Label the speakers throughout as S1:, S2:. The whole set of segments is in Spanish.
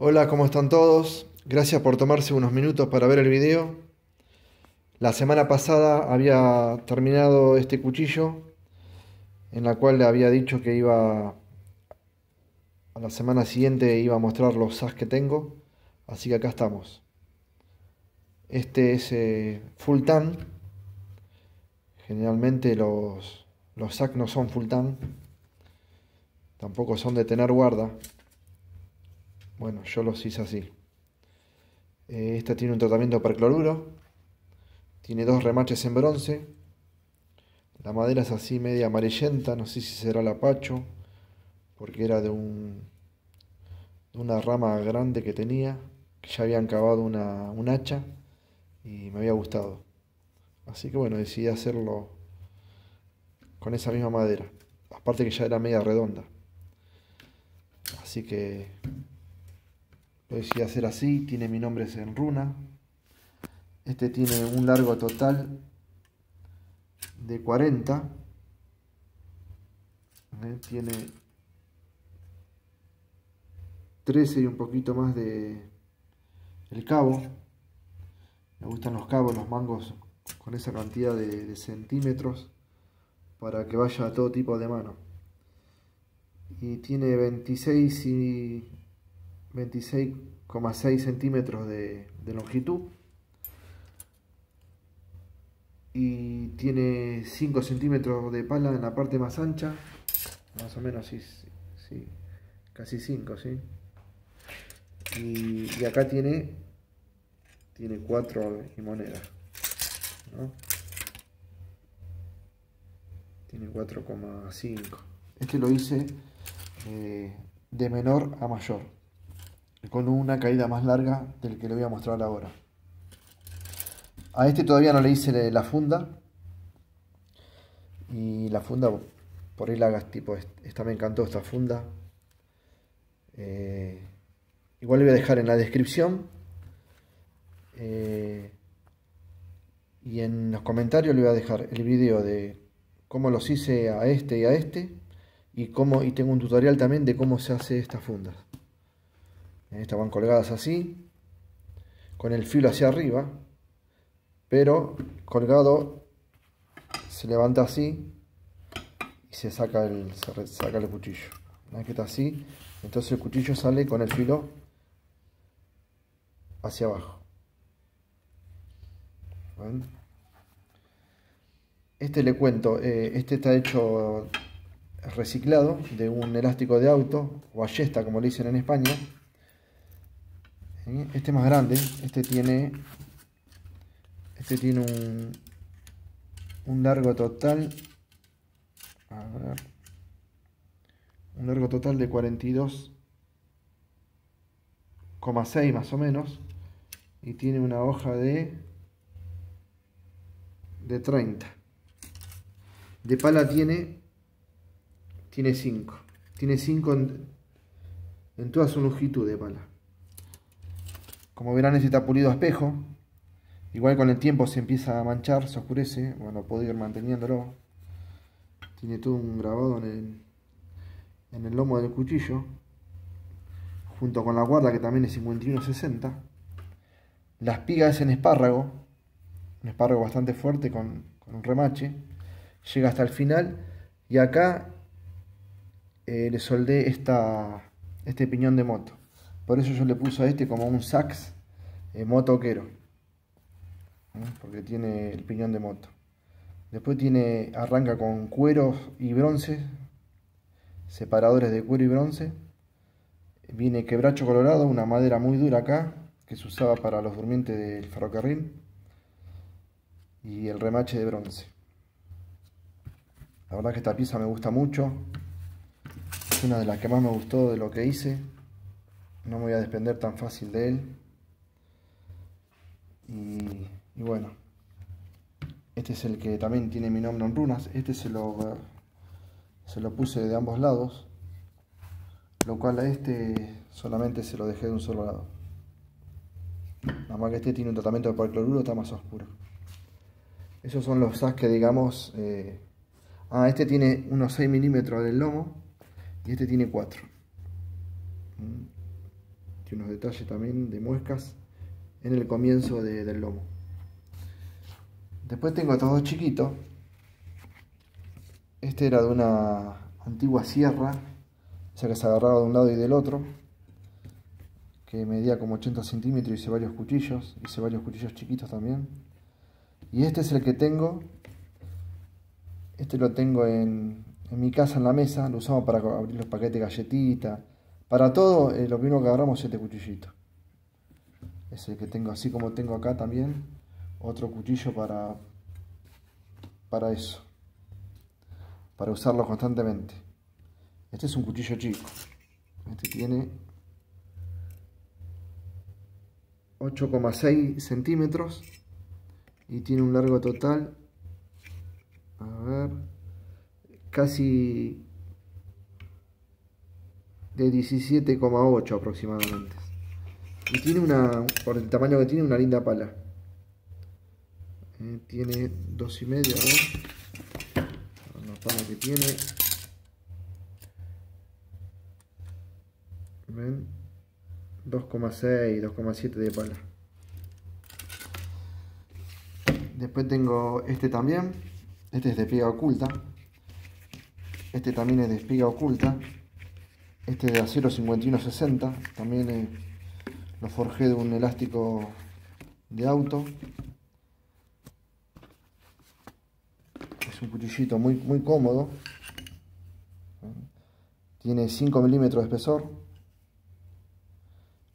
S1: Hola, ¿cómo están todos? Gracias por tomarse unos minutos para ver el video. La semana pasada había terminado este cuchillo en la cual le había dicho que iba a la semana siguiente iba a mostrar los SAS que tengo, así que acá estamos. Este es eh, full tan. Generalmente los los no son full tan. Tampoco son de tener guarda. Bueno, yo los hice así. Eh, esta tiene un tratamiento percloruro. Tiene dos remaches en bronce. La madera es así media amarillenta. No sé si será pacho. Porque era de un una rama grande que tenía. Que ya habían cavado una, un hacha. Y me había gustado. Así que bueno, decidí hacerlo con esa misma madera. Aparte que ya era media redonda. Así que si hacer así, tiene mi nombre en runa. Este tiene un largo total de 40. Eh, tiene 13 y un poquito más de el cabo. Me gustan los cabos, los mangos con esa cantidad de, de centímetros para que vaya a todo tipo de mano. Y tiene 26 y 26,6 centímetros de, longitud y tiene 5 centímetros de pala en la parte más ancha, más o menos, sí, casi 5, ¿sí? Y, acá tiene, 4 y ¿no? Tiene 4,5. Este lo hice eh, de menor a mayor con una caída más larga del que le voy a mostrar ahora. A este todavía no le hice la funda. Y la funda, por ahí la hagas tipo, esta me encantó esta funda. Eh, igual le voy a dejar en la descripción. Eh, y en los comentarios le voy a dejar el vídeo de cómo los hice a este y a este. Y, cómo, y tengo un tutorial también de cómo se hace estas funda estaban estas van colgadas así, con el filo hacia arriba, pero colgado se levanta así y se saca el, saca el cuchillo. que está así, entonces el cuchillo sale con el filo hacia abajo. Este le cuento, eh, este está hecho reciclado de un elástico de auto, o ballesta como le dicen en España, ¿eh? Este Este más grande, este tiene, este tiene un, un largo total, un largo total de 42,6 más o menos, y tiene una hoja de, de 30. De pala tiene, tiene 5. Tiene 5 en toda su longitud de pala. Como verán necesita pulido a espejo. Igual con el tiempo se empieza a manchar, se oscurece. Bueno, puedo ir manteniéndolo. Tiene todo un grabado en el, lomo del cuchillo. Junto con la guarda que también es 5160. La espiga es en espárrago. Un espárrago bastante fuerte con, un remache. Llega hasta el final. Y acá eh, le soldé este piñón de moto. Por eso yo le puse a este como un sax eh, motoquero. Porque tiene el piñón de moto. Después tiene, arranca con cueros y bronce. Separadores de cuero y bronce. Viene quebracho colorado, una madera muy dura acá. Que se usaba para los durmientes del ferrocarril. Y el remache de bronce. La verdad que esta pieza me gusta mucho. Es una de las que más me gustó de lo que hice no me voy a desprender tan fácil de él. Y, bueno, este es el que también tiene mi nombre en runas. Este se lo, se lo puse de ambos lados, lo cual a este solamente se lo dejé de un solo lado. Nada más que este tiene un tratamiento de cloruro está más oscuro. Esos son los as que digamos... Eh, ah, este tiene unos 6 milímetros del lomo y este tiene 4 unos detalles también de muescas en el comienzo del lomo. Después tengo estos dos chiquitos. Este era de una antigua sierra, se les que se agarraba de un lado y del otro, que medía como 80 centímetros, hice varios cuchillos, hice varios cuchillos chiquitos también. Y este es el que tengo, este lo tengo en, en mi casa en la mesa, lo usamos para abrir los paquetes de galletitas, para todo, eh, lo primero que agarramos es este cuchillito. Es el que tengo, así como tengo acá también, otro cuchillo para, para eso. Para usarlo constantemente. Este es un cuchillo chico. Este tiene 8,6 centímetros y tiene un largo total a ver casi de 17,8 aproximadamente. Y tiene una, por el tamaño que tiene, una linda pala. Eh, tiene 2,5 y La pala que tiene. 2,6, 2,7 de pala. Después tengo este también. Este es de espiga oculta. Este también es de espiga oculta. Este de acero 5160, también eh, lo forjé de un elástico de auto. Es un cuchillito muy, muy cómodo. Tiene 5 milímetros de espesor.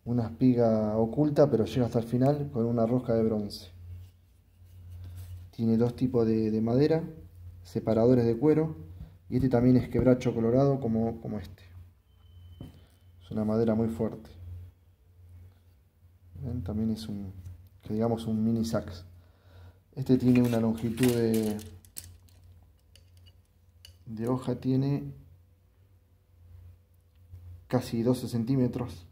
S1: Una espiga oculta, pero llega hasta el final con una rosca de bronce. Tiene dos tipos de, madera, separadores de cuero. Y este también es quebracho colorado como, como este una madera muy fuerte. También es un, que digamos, un mini sax. Este tiene una longitud de, de hoja, tiene casi 12 centímetros.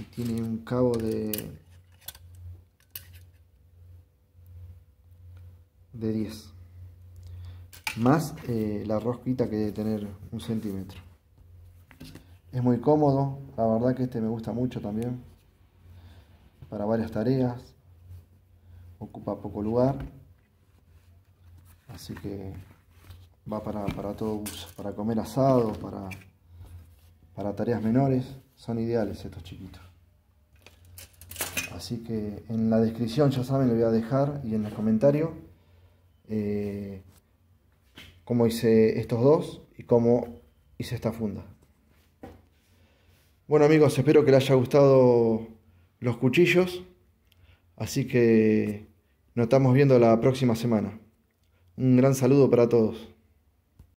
S1: Y tiene un cabo de de 10 más eh, la rosquita que debe tener un centímetro es muy cómodo, la verdad que este me gusta mucho también. Para varias tareas. Ocupa poco lugar. Así que va para, para todo uso. Para comer asado, para, para tareas menores. Son ideales estos chiquitos. Así que en la descripción, ya saben, le voy a dejar y en los comentarios eh, cómo hice estos dos y cómo hice esta funda. Bueno amigos, espero que les haya gustado los cuchillos. Así que nos estamos viendo la próxima semana. Un gran saludo para todos.